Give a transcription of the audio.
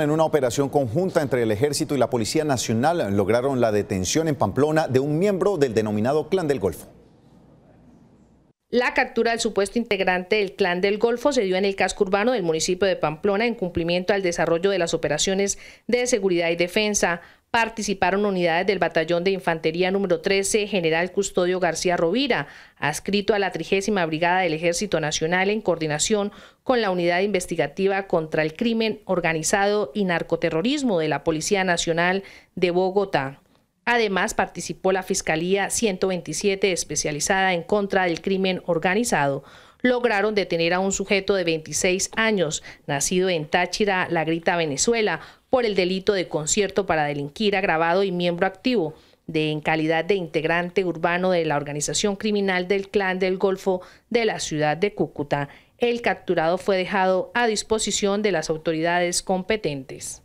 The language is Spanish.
En una operación conjunta entre el Ejército y la Policía Nacional lograron la detención en Pamplona de un miembro del denominado Clan del Golfo. La captura del supuesto integrante del Clan del Golfo se dio en el casco urbano del municipio de Pamplona en cumplimiento al desarrollo de las operaciones de seguridad y defensa participaron unidades del Batallón de Infantería número 13, General Custodio García Rovira, adscrito a la trigésima Brigada del Ejército Nacional en coordinación con la Unidad Investigativa contra el Crimen Organizado y Narcoterrorismo de la Policía Nacional de Bogotá. Además, participó la Fiscalía 127 especializada en contra del crimen organizado lograron detener a un sujeto de 26 años, nacido en Táchira, La Grita, Venezuela, por el delito de concierto para delinquir agravado y miembro activo de en calidad de integrante urbano de la organización criminal del Clan del Golfo de la ciudad de Cúcuta. El capturado fue dejado a disposición de las autoridades competentes.